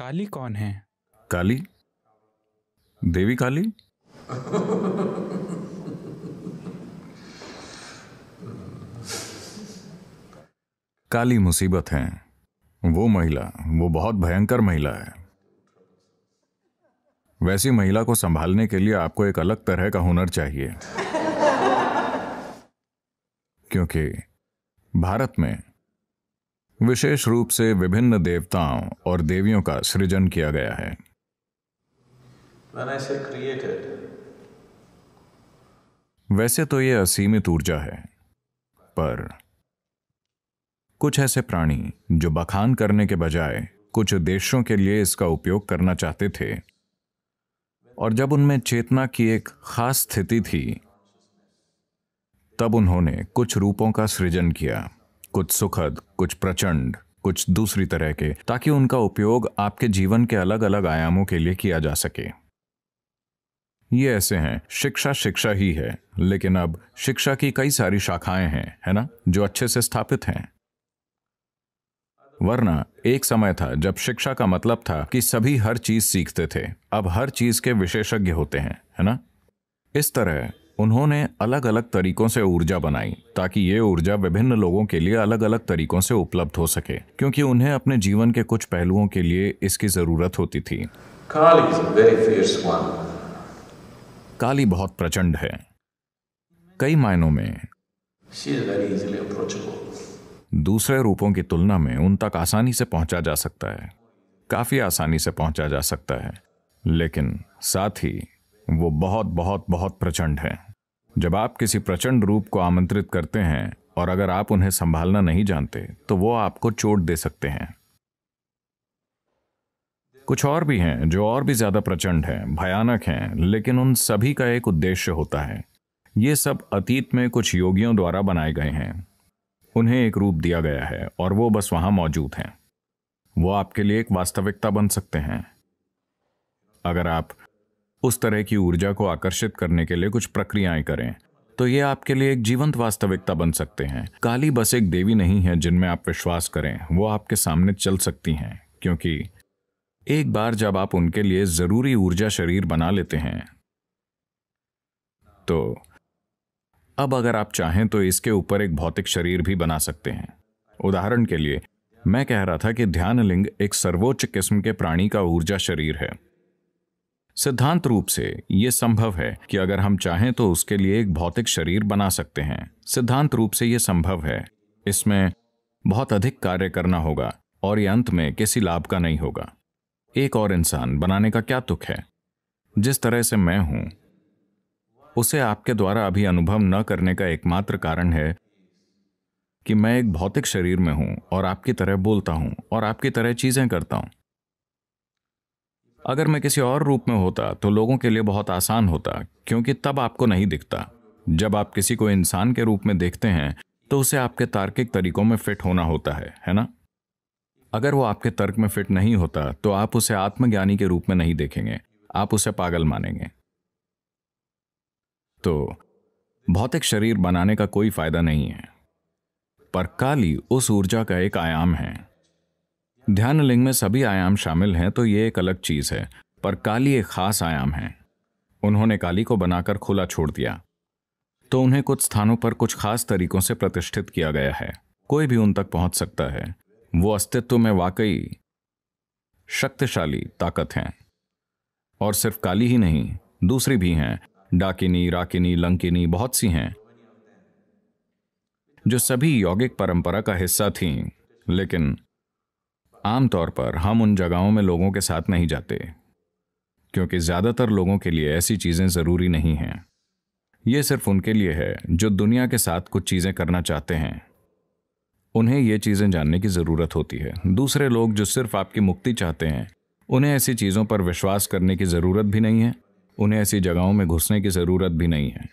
काली कौन है काली देवी काली काली मुसीबत है वो महिला वो बहुत भयंकर महिला है वैसी महिला को संभालने के लिए आपको एक अलग तरह का हुनर चाहिए क्योंकि भारत में विशेष रूप से विभिन्न देवताओं और देवियों का सृजन किया गया है वैसे तो यह असीमित ऊर्जा है पर कुछ ऐसे प्राणी जो बखान करने के बजाय कुछ देशों के लिए इसका उपयोग करना चाहते थे और जब उनमें चेतना की एक खास स्थिति थी तब उन्होंने कुछ रूपों का सृजन किया कुछ सुखद कुछ प्रचंड कुछ दूसरी तरह के ताकि उनका उपयोग आपके जीवन के अलग अलग आयामों के लिए किया जा सके ये ऐसे हैं शिक्षा शिक्षा ही है लेकिन अब शिक्षा की कई सारी शाखाएं हैं है ना जो अच्छे से स्थापित हैं वरना एक समय था जब शिक्षा का मतलब था कि सभी हर चीज सीखते थे अब हर चीज के विशेषज्ञ होते हैं है ना इस तरह उन्होंने अलग अलग तरीकों से ऊर्जा बनाई ताकि ये ऊर्जा विभिन्न लोगों के लिए अलग अलग तरीकों से उपलब्ध हो सके क्योंकि उन्हें अपने जीवन के कुछ पहलुओं के लिए इसकी जरूरत होती थी काली बहुत प्रचंड है कई मायनों में दूसरे रूपों की तुलना में उन तक आसानी से पहुंचा जा सकता है काफी आसानी से पहुंचा जा सकता है लेकिन साथ ही वो बहुत बहुत बहुत प्रचंड है जब आप किसी प्रचंड रूप को आमंत्रित करते हैं और अगर आप उन्हें संभालना नहीं जानते तो वो आपको चोट दे सकते हैं कुछ और भी हैं जो और भी ज्यादा प्रचंड हैं भयानक हैं लेकिन उन सभी का एक उद्देश्य होता है ये सब अतीत में कुछ योगियों द्वारा बनाए गए हैं उन्हें एक रूप दिया गया है और वो बस वहां मौजूद हैं वो आपके लिए एक वास्तविकता बन सकते हैं अगर आप उस तरह की ऊर्जा को आकर्षित करने के लिए कुछ प्रक्रियाएं करें तो ये आपके लिए एक जीवंत वास्तविकता बन सकते हैं काली बस एक देवी नहीं है जिनमें आप विश्वास करें वो आपके सामने चल सकती हैं क्योंकि एक बार जब आप उनके लिए जरूरी ऊर्जा शरीर बना लेते हैं तो अब अगर आप चाहें तो इसके ऊपर एक भौतिक शरीर भी बना सकते हैं उदाहरण के लिए मैं कह रहा था कि ध्यानलिंग एक सर्वोच्च किस्म के प्राणी का ऊर्जा शरीर है सिद्धांत रूप से ये संभव है कि अगर हम चाहें तो उसके लिए एक भौतिक शरीर बना सकते हैं सिद्धांत रूप से ये संभव है इसमें बहुत अधिक कार्य करना होगा और ये अंत में किसी लाभ का नहीं होगा एक और इंसान बनाने का क्या दुख है जिस तरह से मैं हूं उसे आपके द्वारा अभी अनुभव न करने का एकमात्र कारण है कि मैं एक भौतिक शरीर में हूं और आपकी तरह बोलता हूं और आपकी तरह चीजें करता हूं अगर मैं किसी और रूप में होता तो लोगों के लिए बहुत आसान होता क्योंकि तब आपको नहीं दिखता जब आप किसी को इंसान के रूप में देखते हैं तो उसे आपके तार्किक तरीकों में फिट होना होता है है ना अगर वो आपके तर्क में फिट नहीं होता तो आप उसे आत्मज्ञानी के रूप में नहीं देखेंगे आप उसे पागल मानेंगे तो भौतिक शरीर बनाने का कोई फायदा नहीं है पर काली उस ऊर्जा का एक आयाम है ध्यान लिंग में सभी आयाम शामिल हैं तो ये एक अलग चीज़ है पर काली एक खास आयाम है उन्होंने काली को बनाकर खुला छोड़ दिया तो उन्हें कुछ स्थानों पर कुछ खास तरीकों से प्रतिष्ठित किया गया है कोई भी उन तक पहुंच सकता है वो अस्तित्व में वाकई शक्तिशाली ताकत हैं और सिर्फ काली ही नहीं दूसरी भी हैं डाकिनी राकिनी लंकिनी बहुत सी हैं जो सभी यौगिक परंपरा का हिस्सा थीं लेकिन आमतौर पर हम उन जगहों में लोगों के साथ नहीं जाते क्योंकि ज़्यादातर लोगों के लिए ऐसी चीज़ें ज़रूरी नहीं हैं ये सिर्फ उनके लिए है जो दुनिया के साथ कुछ चीज़ें करना चाहते हैं उन्हें ये चीज़ें जानने की ज़रूरत होती है दूसरे लोग जो सिर्फ आपकी मुक्ति चाहते हैं उन्हें ऐसी चीज़ों पर विश्वास करने की ज़रूरत भी नहीं है उन्हें ऐसी जगहों में घुसने की ज़रूरत भी नहीं है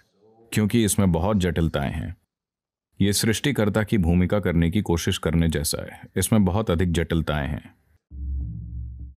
क्योंकि इसमें बहुत जटिलताएं हैं ये सृष्टिकर्ता की भूमिका करने की कोशिश करने जैसा है इसमें बहुत अधिक जटिलताएं हैं